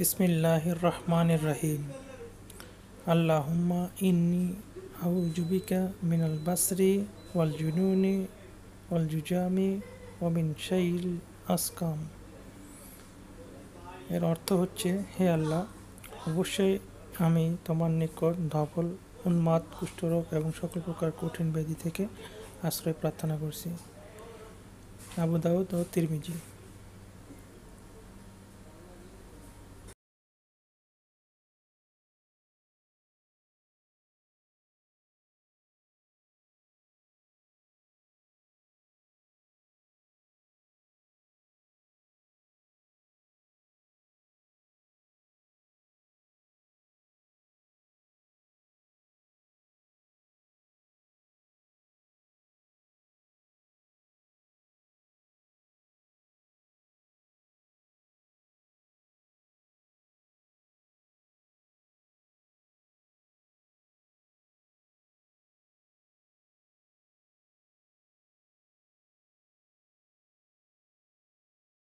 বিসমিল্লাহির রহমানির রহিম আল্লাহুম্মা ইন্নি আউজুবিকা মিনাল বাসরি ওয়াল জুনুনি ওয়াল জুজামি ওয়ামিন শাইল আসকাম এর অর্থ হচ্ছে হে আল্লাহ অবশ্যই আমি তোমার নিকট ধবল উন্মাদ কুষ্ঠরোগ এবং সকল প্রকার কঠিন ব্যাধি থেকে আশ্রয় প্রার্থনা করছি আবু দাউদ ও তিরমিজি